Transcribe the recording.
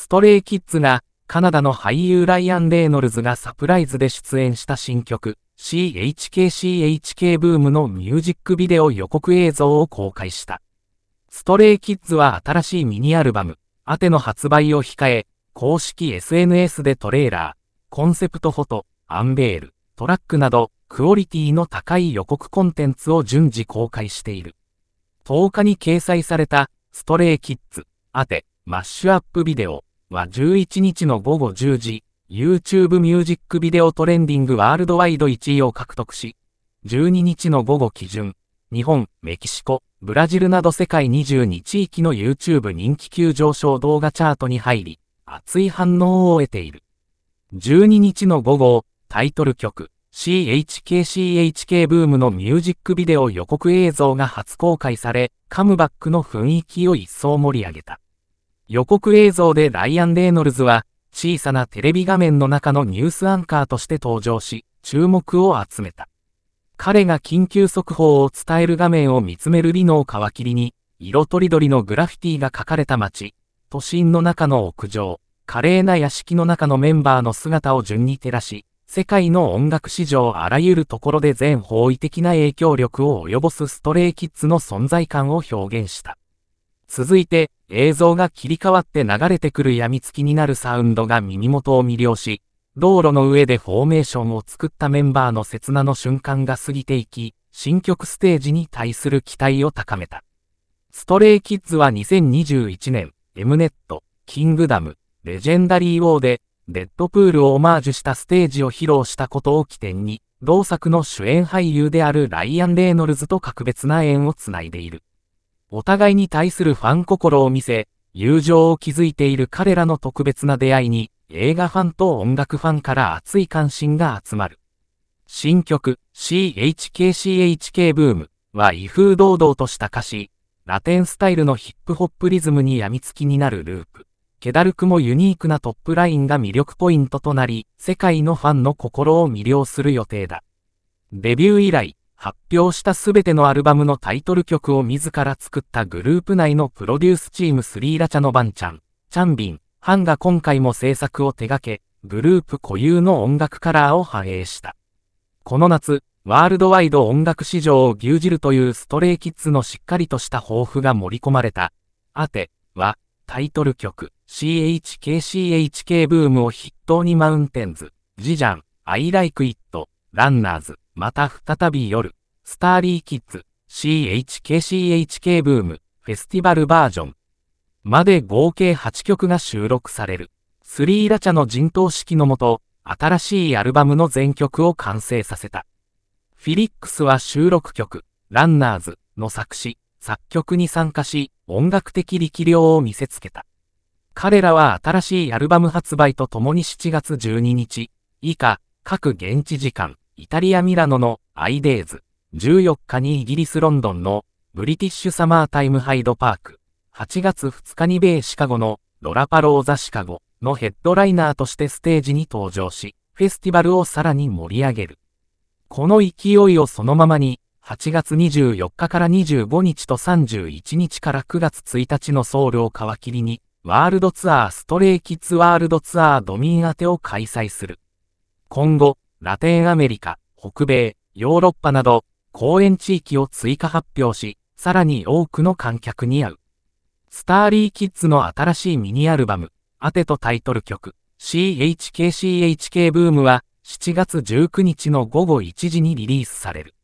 ストレイキッズが、カナダの俳優ライアン・レイノルズがサプライズで出演した新曲、CHKCHK ブームのミュージックビデオ予告映像を公開した。ストレイキッズは新しいミニアルバム、アテの発売を控え、公式 SNS でトレーラー、コンセプトフォト、アンベール、トラックなど、クオリティの高い予告コンテンツを順次公開している。10日に掲載された、ストレイキッズ、アテ、マッシュアップビデオ、は11日の午後10時、YouTube ミュージックビデオトレンディングワールドワイド1位を獲得し、12日の午後基準、日本、メキシコ、ブラジルなど世界22地域の YouTube 人気急上昇動画チャートに入り、熱い反応を得ている。12日の午後、タイトル曲、CHKCHK ブームのミュージックビデオ予告映像が初公開され、カムバックの雰囲気を一層盛り上げた。予告映像でライアン・レイノルズは、小さなテレビ画面の中のニュースアンカーとして登場し、注目を集めた。彼が緊急速報を伝える画面を見つめるリノを皮切りに、色とりどりのグラフィティが書かれた街、都心の中の屋上、華麗な屋敷の中のメンバーの姿を順に照らし、世界の音楽史上あらゆるところで全方位的な影響力を及ぼすストレイキッズの存在感を表現した。続いて、映像が切り替わって流れてくるやみつきになるサウンドが耳元を魅了し、道路の上でフォーメーションを作ったメンバーの刹那の瞬間が過ぎていき、新曲ステージに対する期待を高めた。ストレイキッズは2021年、エムネット、キングダム、レジェンダリー・ウォーで、デッドプールをオマージュしたステージを披露したことを起点に、同作の主演俳優であるライアン・レイノルズと格別な縁をつないでいる。お互いに対するファン心を見せ、友情を築いている彼らの特別な出会いに、映画ファンと音楽ファンから熱い関心が集まる。新曲 CHKCHK ブームは威風堂々とした歌詞、ラテンスタイルのヒップホップリズムに病みつきになるループ。気だるくもユニークなトップラインが魅力ポイントとなり、世界のファンの心を魅了する予定だ。デビュー以来、発表したすべてのアルバムのタイトル曲を自ら作ったグループ内のプロデュースチームスリーラチャの番ちゃん、チャンビン、ハンが今回も制作を手掛け、グループ固有の音楽カラーを反映した。この夏、ワールドワイド音楽市場を牛耳るというストレイキッズのしっかりとした抱負が盛り込まれた、アテは、タイトル曲、CHKCHK ブームを筆頭にマウンテンズ、ジジャン、I like it, ランナーズ、また再び夜、スターリーキッズ、CHKCHK ブーム、フェスティバルバージョン、まで合計8曲が収録される。スリーラチャの陣頭指揮のもと、新しいアルバムの全曲を完成させた。フィリックスは収録曲、ランナーズの作詞、作曲に参加し、音楽的力量を見せつけた。彼らは新しいアルバム発売とともに7月12日、以下、各現地時間、イタリア・ミラノのアイデーズ、14日にイギリス・ロンドンのブリティッシュ・サマータイム・ハイド・パーク、8月2日に米シカゴのロラパローザ・シカゴのヘッドライナーとしてステージに登場し、フェスティバルをさらに盛り上げる。この勢いをそのままに、8月24日から25日と31日から9月1日のソウルを皮切りに、ワールドツアーストレイキッズワールドツアードミン宛てを開催する。今後、ラテンアメリカ、北米、ヨーロッパなど、公演地域を追加発表し、さらに多くの観客に合う。スターリーキッズの新しいミニアルバム、アテとタイトル曲、CHKCHK ブームは、7月19日の午後1時にリリースされる。